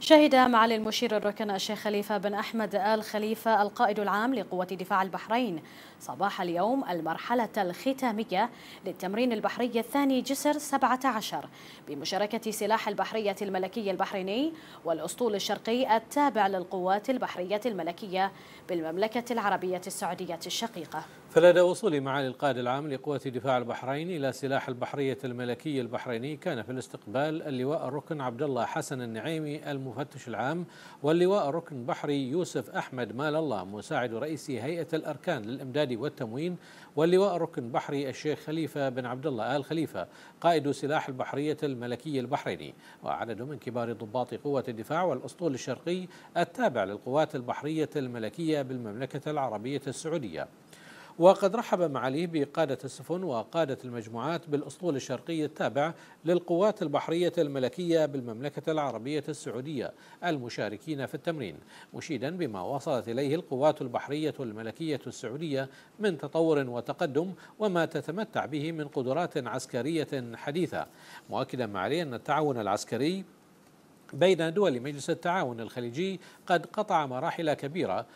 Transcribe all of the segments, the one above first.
شهد معالي المشير الركن الشيخ خليفة بن أحمد آل خليفة القائد العام لقوة دفاع البحرين صباح اليوم المرحلة الختامية للتمرين البحري الثاني جسر 17 بمشاركة سلاح البحرية الملكي البحريني والأسطول الشرقي التابع للقوات البحرية الملكية بالمملكة العربية السعودية الشقيقة فلدى وصول معالي القائد العام لقوات دفاع البحرين إلى سلاح البحرية الملكي البحريني كان في الاستقبال اللواء الركن عبد الله حسن النعيمي المفتش العام واللواء الركن بحري يوسف أحمد مال الله مساعد رئيس هيئة الأركان للإمداد والتموين واللواء الركن بحري الشيخ خليفة بن عبد الله آل خليفة قائد سلاح البحرية الملكي البحريني وعدد من كبار ضباط قوة الدفاع والأسطول الشرقي التابع للقوات البحرية الملكية بالمملكة العربية السعودية وقد رحب معاليه بقادة السفن وقادة المجموعات بالأسطول الشرقي التابع للقوات البحرية الملكية بالمملكة العربية السعودية المشاركين في التمرين مشيدا بما وصلت إليه القوات البحرية الملكية السعودية من تطور وتقدم وما تتمتع به من قدرات عسكرية حديثة مؤكدا معاليه أن التعاون العسكري بين دول مجلس التعاون الخليجي قد قطع مراحل كبيره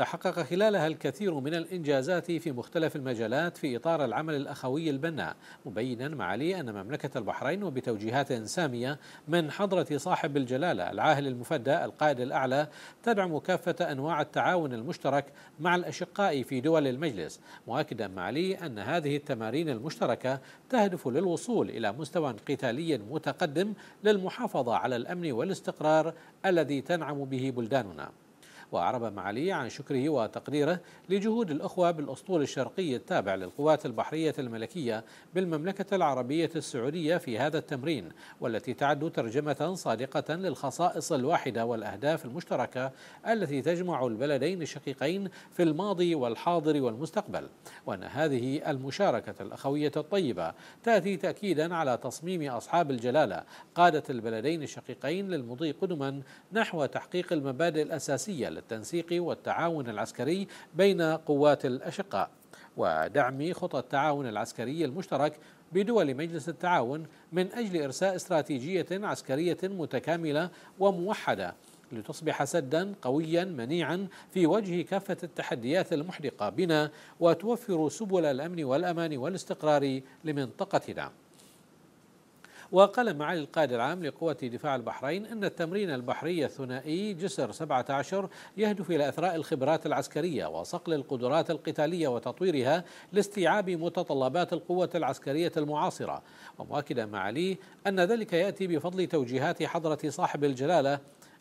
تحقق خلالها الكثير من الإنجازات في مختلف المجالات في إطار العمل الأخوي البناء مبينا معالي أن مملكة البحرين وبتوجيهات سامية من حضرة صاحب الجلالة العاهل المفدى القائد الأعلى تدعم كافة أنواع التعاون المشترك مع الأشقاء في دول المجلس مؤكدا معالي أن هذه التمارين المشتركة تهدف للوصول إلى مستوى قتالي متقدم للمحافظة على الأمن والاستقرار الذي تنعم به بلداننا وأعرب معالي عن شكره وتقديره لجهود الأخوة بالأسطول الشرقي التابع للقوات البحرية الملكية بالمملكة العربية السعودية في هذا التمرين والتي تعد ترجمة صادقة للخصائص الواحدة والأهداف المشتركة التي تجمع البلدين الشقيقين في الماضي والحاضر والمستقبل وأن هذه المشاركة الأخوية الطيبة تأتي تأكيدا على تصميم أصحاب الجلالة قادة البلدين الشقيقين للمضي قدما نحو تحقيق المبادئ الأساسية التنسيق والتعاون العسكري بين قوات الأشقاء ودعم خطى التعاون العسكري المشترك بدول مجلس التعاون من أجل إرساء استراتيجية عسكرية متكاملة وموحدة لتصبح سدا قويا منيعا في وجه كافة التحديات المحدقة بنا وتوفر سبل الأمن والأمان والاستقرار لمنطقتنا وقال معالي القائد العام لقوة دفاع البحرين أن التمرين البحري الثنائي جسر 17 يهدف إلى إثراء الخبرات العسكرية وصقل القدرات القتالية وتطويرها لاستيعاب متطلبات القوة العسكرية المعاصرة ومؤكدا معاليه أن ذلك يأتي بفضل توجيهات حضرة صاحب الجلالة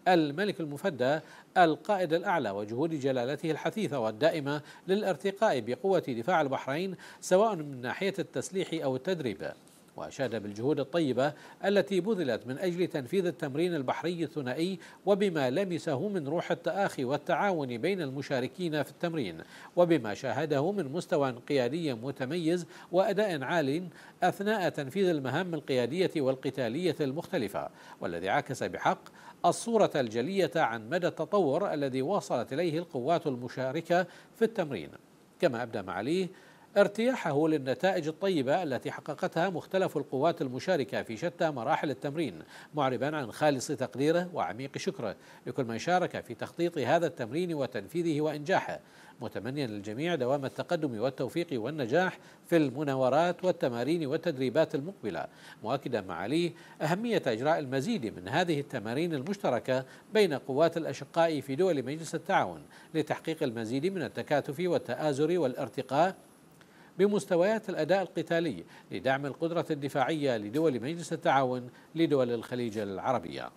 الملك المفدى القائد الأعلى وجهود جلالته الحثيثة والدائمة للارتقاء بقوة دفاع البحرين سواء من ناحية التسليح أو التدريب وأشاد بالجهود الطيبة التي بذلت من أجل تنفيذ التمرين البحري الثنائي وبما لمسه من روح التآخي والتعاون بين المشاركين في التمرين وبما شاهده من مستوى قيادي متميز وأداء عال أثناء تنفيذ المهام القيادية والقتالية المختلفة والذي عكس بحق الصورة الجلية عن مدى التطور الذي وصلت إليه القوات المشاركة في التمرين كما أبدى معاليه ارتياحه للنتائج الطيبة التي حققتها مختلف القوات المشاركة في شتى مراحل التمرين معربا عن خالص تقديره وعميق شكره لكل من شارك في تخطيط هذا التمرين وتنفيذه وإنجاحه متمنيا للجميع دوام التقدم والتوفيق والنجاح في المناورات والتمارين والتدريبات المقبلة مؤكدا معاليه أهمية إجراء المزيد من هذه التمارين المشتركة بين قوات الأشقاء في دول مجلس التعاون لتحقيق المزيد من التكاتف والتآزر والارتقاء بمستويات الأداء القتالي لدعم القدرة الدفاعية لدول مجلس التعاون لدول الخليج العربية